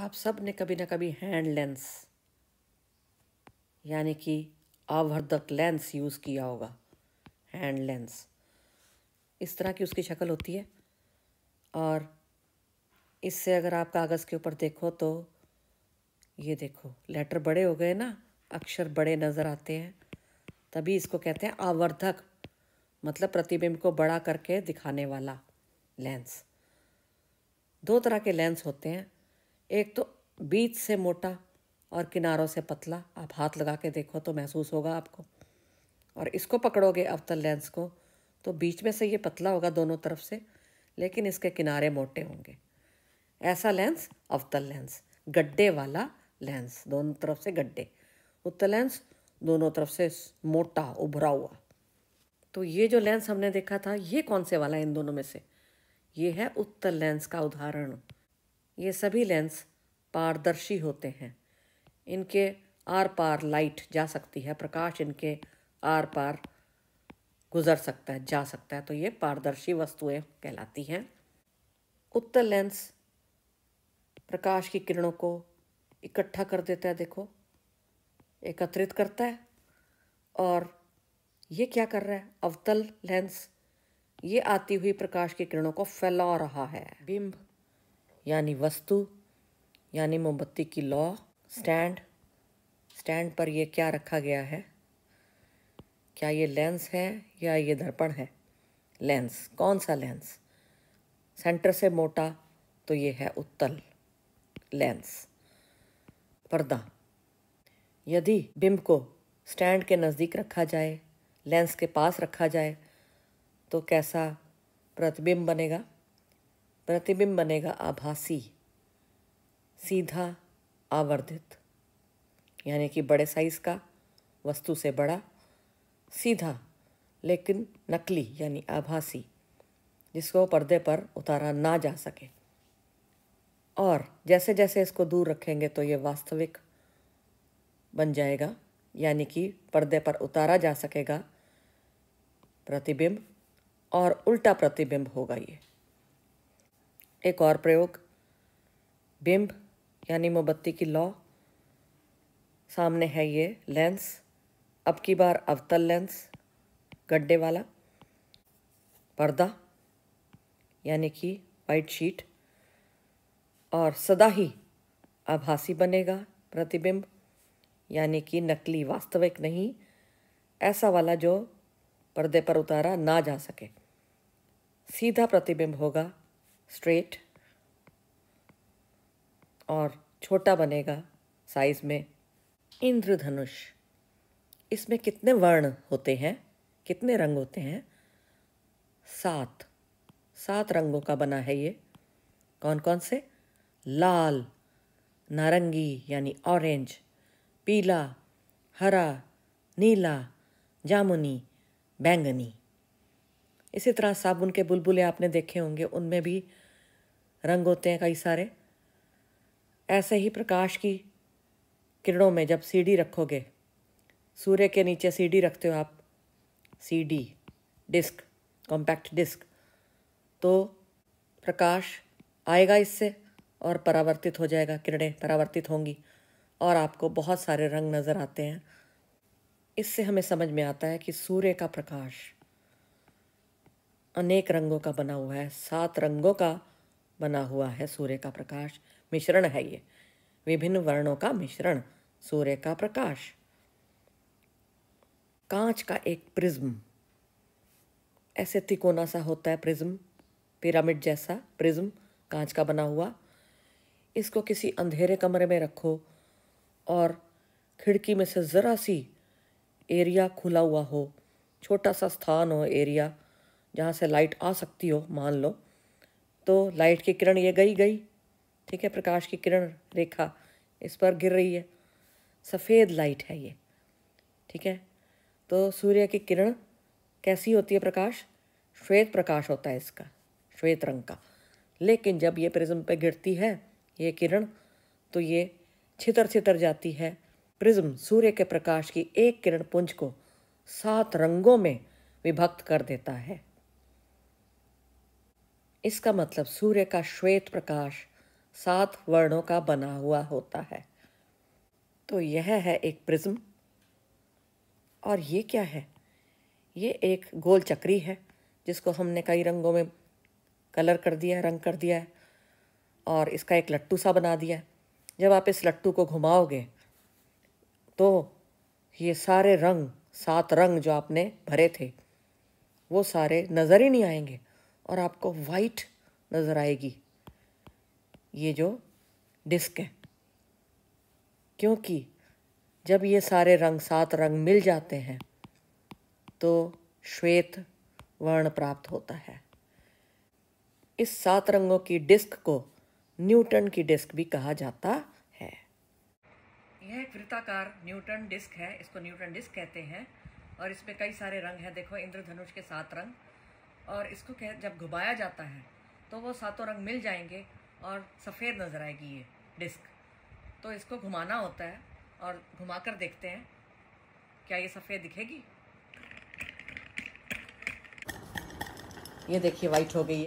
आप सब ने कभी ना कभी हैंड लेंस यानी कि आवर्धक लेंस यूज़ किया होगा हैंड लेंस इस तरह की उसकी शक्ल होती है और इससे अगर आप कागज़ के ऊपर देखो तो ये देखो लेटर बड़े हो गए ना अक्षर बड़े नज़र आते हैं तभी इसको कहते हैं आवर्धक मतलब प्रतिबिंब को बड़ा करके दिखाने वाला लेंस दो तरह के लेंस होते हैं एक तो बीच से मोटा और किनारों से पतला आप हाथ लगा के देखो तो महसूस होगा आपको और इसको पकड़ोगे अवतल लेंस को तो बीच में से ये पतला होगा दोनों तरफ से लेकिन इसके किनारे मोटे होंगे ऐसा लेंस अवतल लेंस गड्ढे वाला लेंस दोनों तरफ से गड्ढे उत्तल लेंस दोनों तरफ से मोटा उभरा हुआ तो ये जो लेंस हमने देखा था ये कौन से वाला है इन दोनों में से ये है उत्तल लेंस का उदाहरण ये सभी लेंस पारदर्शी होते हैं इनके आर पार लाइट जा सकती है प्रकाश इनके आर पार गुजर सकता है जा सकता है तो ये पारदर्शी वस्तुएं कहलाती हैं उत्तर लेंस प्रकाश की किरणों को इकट्ठा कर देता है देखो एकत्रित करता है और ये क्या कर रहा है अवतल लेंस ये आती हुई प्रकाश की किरणों को फैला रहा है बिंब यानी वस्तु यानी मोमबत्ती की लॉ स्टैंड स्टैंड पर यह क्या रखा गया है क्या ये लेंस है या ये दर्पण है लेंस कौन सा लेंस सेंटर से मोटा तो ये है उत्तल लेंस पर्दा यदि बिंब को स्टैंड के नज़दीक रखा जाए लेंस के पास रखा जाए तो कैसा प्रतिबिंब बनेगा प्रतिबिंब बनेगा आभासी सीधा आवर्धित यानी कि बड़े साइज़ का वस्तु से बड़ा सीधा लेकिन नकली यानी आभासी जिसको पर्दे पर उतारा ना जा सके और जैसे जैसे इसको दूर रखेंगे तो ये वास्तविक बन जाएगा यानी कि पर्दे पर उतारा जा सकेगा प्रतिबिंब और उल्टा प्रतिबिंब होगा ये एक और प्रयोग बिंब यानी मोमबत्ती की लौ सामने है ये लेंस अब की बार अवतल लेंस गड्ढे वाला पर्दा यानी कि वाइट शीट और सदा ही आभासी बनेगा प्रतिबिंब यानी कि नकली वास्तविक नहीं ऐसा वाला जो पर्दे पर उतारा ना जा सके सीधा प्रतिबिंब होगा स्ट्रेट और छोटा बनेगा साइज में इंद्रधनुष इसमें कितने वर्ण होते हैं कितने रंग होते हैं सात सात रंगों का बना है ये कौन कौन से लाल नारंगी यानी ऑरेंज पीला हरा नीला जामुनी बैंगनी इसी तरह साबुन के बुलबुले आपने देखे होंगे उनमें भी रंग होते हैं कई सारे ऐसे ही प्रकाश की किरणों में जब सीढ़ी रखोगे सूर्य के नीचे सीढ़ी रखते हो आप सीडी डिस्क कॉम्पैक्ट डिस्क तो प्रकाश आएगा इससे और परावर्तित हो जाएगा किरणें परावर्तित होंगी और आपको बहुत सारे रंग नज़र आते हैं इससे हमें समझ में आता है कि सूर्य का प्रकाश अनेक रंगों का बना हुआ है सात रंगों का बना हुआ है सूर्य का प्रकाश मिश्रण है ये विभिन्न वर्णों का मिश्रण सूर्य का प्रकाश कांच का एक प्रिज्म ऐसे तिकोना सा होता है प्रिज्म पिरामिड जैसा प्रिज्म कांच का बना हुआ इसको किसी अंधेरे कमरे में रखो और खिड़की में से ज़रा सी एरिया खुला हुआ हो छोटा सा स्थान हो एरिया जहाँ से लाइट आ सकती हो मान लो तो लाइट की किरण ये गई गई ठीक है प्रकाश की किरण रेखा इस पर गिर रही है सफ़ेद लाइट है ये ठीक है तो सूर्य की किरण कैसी होती है प्रकाश श्वेत प्रकाश होता है इसका श्वेत रंग का लेकिन जब ये प्रिज्म पे गिरती है ये किरण तो ये छितर छितर जाती है प्रिज्म सूर्य के प्रकाश की एक किरण पुंज को सात रंगों में विभक्त कर देता है इसका मतलब सूर्य का श्वेत प्रकाश सात वर्णों का बना हुआ होता है तो यह है एक प्रिज्म और ये क्या है ये एक गोल चक्री है जिसको हमने कई रंगों में कलर कर दिया है रंग कर दिया है और इसका एक लट्टू सा बना दिया है जब आप इस लट्टू को घुमाओगे तो ये सारे रंग सात रंग जो आपने भरे थे वो सारे नज़र ही नहीं आएंगे और आपको वाइट नज़र आएगी ये जो डिस्क है क्योंकि जब ये सारे रंग सात रंग मिल जाते हैं तो श्वेत वर्ण प्राप्त होता है इस सात रंगों की डिस्क को न्यूटन की डिस्क भी कहा जाता है यह एक वृत्ताकार न्यूटन डिस्क है इसको न्यूटन डिस्क कहते हैं और इसमें कई सारे रंग हैं देखो इंद्रधनुष के सात रंग और इसको कह जब घुमाया जाता है तो वो सातों रंग मिल जाएंगे और सफ़ेद नज़र आएगी ये डिस्क तो इसको घुमाना होता है और घुमा कर देखते हैं क्या ये सफ़ेद दिखेगी ये देखिए वाइट हो गई है